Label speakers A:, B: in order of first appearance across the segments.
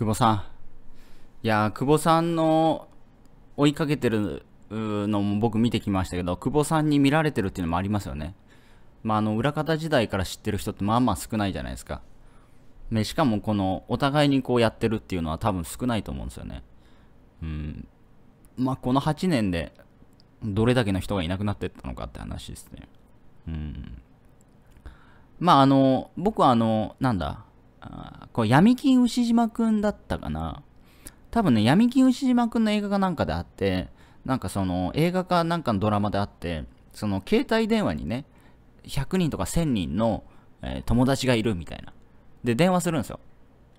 A: 久保さん。いや久保さんの追いかけてるのも僕見てきましたけど、久保さんに見られてるっていうのもありますよね。まあ、あの、裏方時代から知ってる人ってまあまあ少ないじゃないですか。ね、しかもこの、お互いにこうやってるっていうのは多分少ないと思うんですよね。うん。まあ、この8年で、どれだけの人がいなくなってったのかって話ですね。うん。まあ、あの、僕はあの、なんだ、こ闇金牛島くんだったかな多分ね、闇金牛島くんの映画かなんかであって、なんかその映画かなんかのドラマであって、その携帯電話にね、100人とか1000人の、えー、友達がいるみたいな。で、電話するんですよ。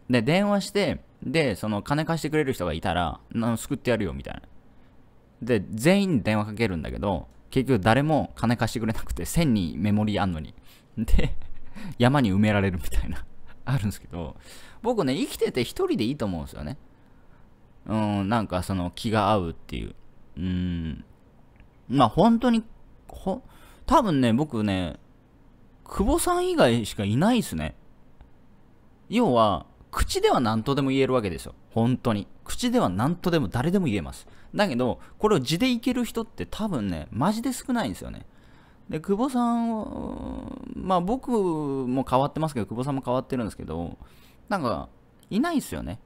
A: で、電話して、で、その金貸してくれる人がいたら、な救ってやるよみたいな。で、全員電話かけるんだけど、結局誰も金貸してくれなくて、1000人メモリーあんのに。で、山に埋められるみたいな。あるんですけど、僕ね、生きてて一人でいいと思うんですよね。うん、なんかその気が合うっていう。うん。まあ本当に、ほ、多分ね、僕ね、久保さん以外しかいないですね。要は、口では何とでも言えるわけですよ。本当に。口では何とでも誰でも言えます。だけど、これを字でいける人って多分ね、マジで少ないんですよね。で、久保さん、まあ僕も変わってますけど、久保さんも変わってるんですけど、なんか、いないですよね。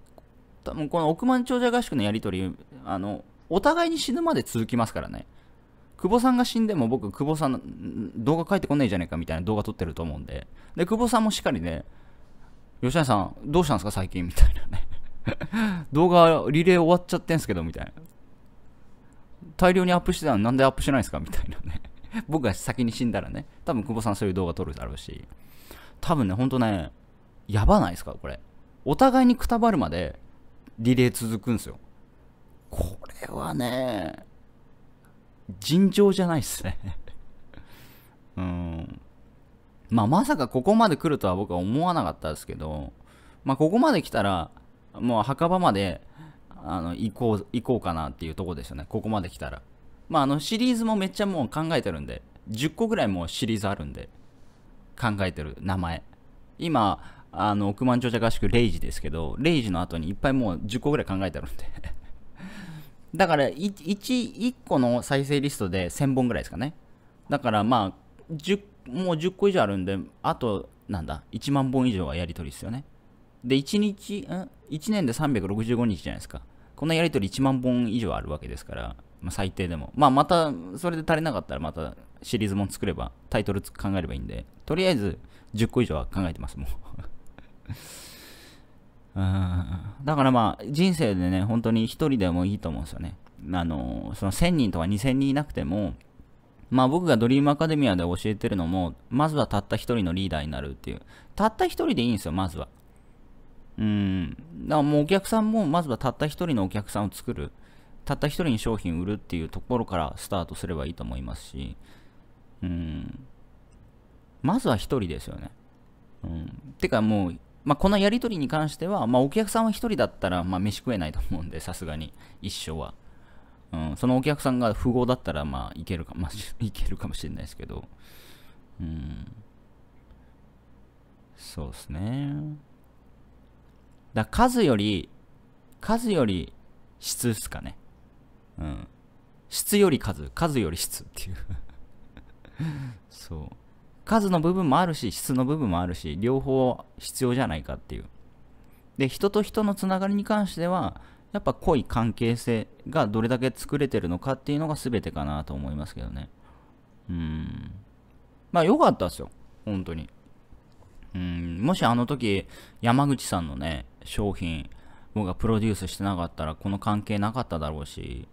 A: 多分この億万長者合宿のやりとり、あの、お互いに死ぬまで続きますからね。久保さんが死んでも僕、久保さん、動画書いてこないじゃねえかみたいな動画撮ってると思うんで。で、久保さんもしっかりね、吉谷さん、どうしたんですか最近みたいなね。動画リレー終わっちゃってんすけどみたいな。大量にアップしてたのなんでアップしないんですかみたいなね 僕が先に死んだらね、多分久保さんそういう動画撮るだろうし、多分ね、ほんとね、やばないですか、これ。お互いにくたばるまで、リレー続くんですよ。これはね、尋常じゃないっすね うん。まあ、まさかここまで来るとは僕は思わなかったですけど、まあ、ここまで来たら、もう墓場まで、あの、行こう、行こうかなっていうとこですよね。ここまで来たら。まあ、あのシリーズもめっちゃもう考えてるんで、10個ぐらいもうシリーズあるんで、考えてる名前。今、あの、億万長者合宿0時ですけど、0時の後にいっぱいもう10個ぐらい考えてるんで だから1、1個の再生リストで1000本ぐらいですかね。だからまあ、10もう10個以上あるんで、あと、なんだ、1万本以上はやり取りですよね。で、1日、ん ?1 年で365日じゃないですか。このやり取り1万本以上あるわけですから、まあ、最低でも。まあ、また、それで足りなかったらまたシリーズも作れば、タイトル考えればいいんで、とりあえず10個以上は考えてます、もう だからまあ、人生でね、本当に1人でもいいと思うんですよね。あの、その1000人とか2000人いなくても、まあ僕がドリームアカデミアで教えてるのも、まずはたった一人のリーダーになるっていう。たった一人でいいんですよ、まずは。うん。だからもうお客さんも、まずはたった一人のお客さんを作る。たった一人に商品売るっていうところからスタートすればいいと思いますし、うん、まずは一人ですよね。うん、てかもう、まあ、このやり取りに関しては、まあ、お客さんは一人だったら、まあ、飯食えないと思うんで、さすがに、一生は。うん、そのお客さんが富豪だったら、まあ、いけるか、まあ、いけるかもしれないですけど、うん、そうですね。だ数より、数より質っすかね。うん。質より数、数より質っていう そう。数の部分もあるし、質の部分もあるし、両方必要じゃないかっていう。で、人と人のつながりに関しては、やっぱ濃い関係性がどれだけ作れてるのかっていうのが全てかなと思いますけどね。うん。まあ良かったですよ。本当に。うん。もしあの時、山口さんのね、商品、僕がプロデュースしてなかったら、この関係なかっただろうし、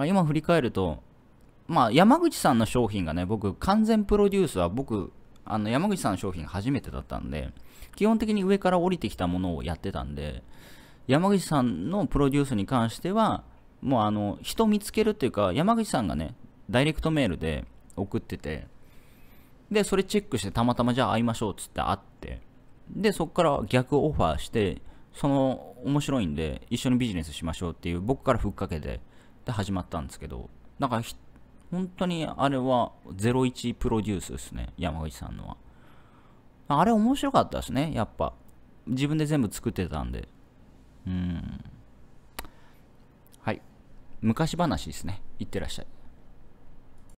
A: まあ、今振り返ると、まあ、山口さんの商品がね、僕、完全プロデュースは僕、あの山口さんの商品初めてだったんで、基本的に上から降りてきたものをやってたんで、山口さんのプロデュースに関しては、もうあの、人見つけるっていうか、山口さんがね、ダイレクトメールで送ってて、で、それチェックして、たまたまじゃあ会いましょうっつって会って、で、そこから逆オファーして、その面白いんで一緒にビジネスしましょうっていう僕からふっかけて、で始まったんですけど、なんか本当にあれは01プロデュースですね、山口さんのは。あれ面白かったですね、やっぱ。自分で全部作ってたんで。うん。はい。昔話ですね。いってらっしゃい。